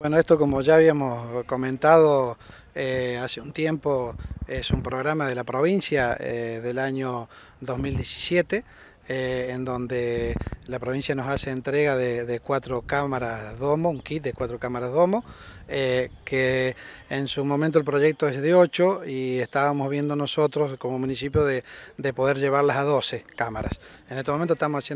Bueno, esto como ya habíamos comentado eh, hace un tiempo, es un programa de la provincia eh, del año 2017, eh, en donde la provincia nos hace entrega de, cuatro cámaras domo, un kit de cuatro cámaras domo, eh, que en su momento el proyecto es de ocho y estábamos viendo nosotros como municipio de, poder llevarlas a doce cámaras. En este momento estamos se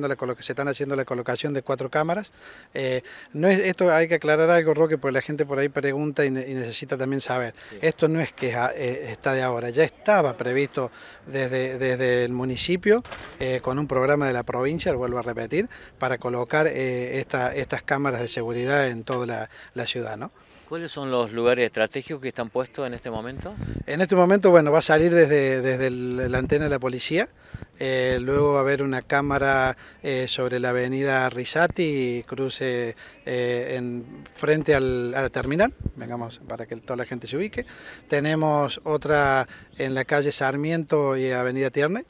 están haciendo la colocación de cuatro cámaras. Eh, no es, esto hay que aclarar algo, Roque, porque la gente por ahí pregunta y, necesita también saber. Esto no es que eh, está de ahora, ya estaba previsto desde, desde el municipio con un programa de la provincia, lo vuelvo a repetir para colocar eh, estas cámaras de seguridad en toda la, ciudad. ¿no? ¿Cuáles son los lugares estratégicos que están puestos en este momento? En este momento, bueno, va a salir desde, desde la antena de la policía, eh, luego va a haber una cámara eh, sobre la avenida Risati, cruce en, frente al, a la terminal, vengamos para que toda la gente se ubique. Tenemos otra en la calle Sarmiento y avenida Tierne,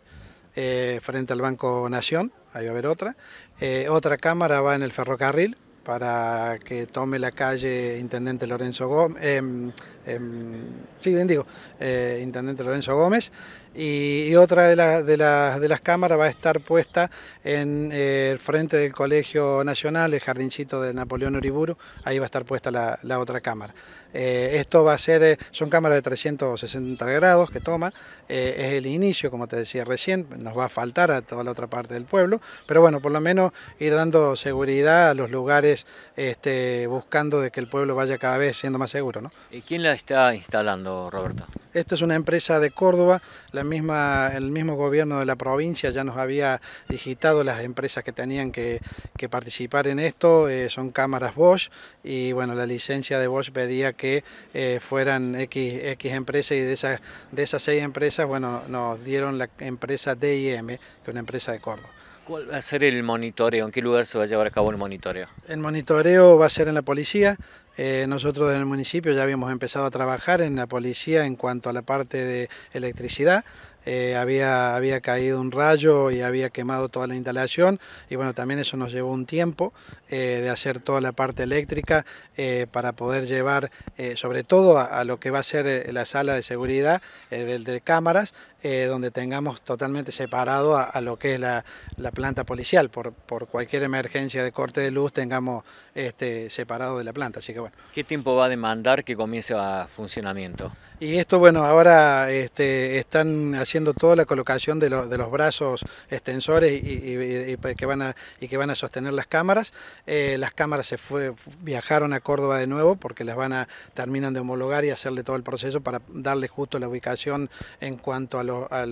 eh, frente al Banco Nación, ahí va a haber otra. Eh, otra cámara va en el ferrocarril, para que tome la calle Intendente Lorenzo Gómez, em, em, sí, bien digo, eh, Intendente Lorenzo Gómez, y, otra de, de, las cámaras va a estar puesta en eh, el frente del Colegio Nacional, el jardincito de Napoleón Uriburu, ahí va a estar puesta la otra cámara. Eh, esto va a ser, son cámaras de 360 grados que toma, es el inicio, como te decía recién, nos va a faltar a toda la otra parte del pueblo, pero bueno, por lo menos ir dando seguridad a los lugares este, buscando de que el pueblo vaya cada vez siendo más seguro. ¿no? ¿Y quién la está instalando, Roberto? Esto es una empresa de Córdoba, la misma, el mismo gobierno de la provincia ya nos había digitado las empresas que tenían que, participar en esto, eh, son cámaras Bosch y bueno, la licencia de Bosch pedía que eh, fueran X, empresas y de esas, de esas seis empresas, bueno, nos dieron la empresa DIM, que es una empresa de Córdoba. ¿Cuál va a ser el monitoreo? ¿En qué lugar se va a llevar a cabo el monitoreo? El monitoreo va a ser en la policía. Eh, nosotros en el municipio ya habíamos empezado a trabajar en la policía en cuanto a la parte de electricidad. Eh, había, había caído un rayo y había quemado toda la instalación y bueno, también eso nos llevó un tiempo eh, de hacer toda la parte eléctrica eh, para poder llevar sobre todo a, lo que va a ser la sala de seguridad de, de, cámaras, donde tengamos totalmente separado a, lo que es la, la planta policial, por, por, cualquier emergencia de corte de luz tengamos este, separado de la planta, así que bueno. ¿Qué tiempo va a demandar que comience a funcionamiento? Y esto bueno, ahora este, están haciendo haciendo toda la colocación de, de los brazos extensores y, que van a, y que van a sostener las cámaras. Eh, las cámaras se fue, viajaron a Córdoba de nuevo porque las van a, terminan de homologar y hacerle todo el proceso para darle justo la ubicación en cuanto a, a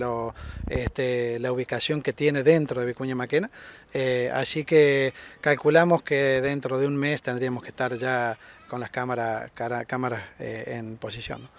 este, la ubicación que tiene dentro de Vicuña Maquena. Eh, así que calculamos que dentro de un mes tendríamos que estar ya con las cámaras, cámaras eh, en posición.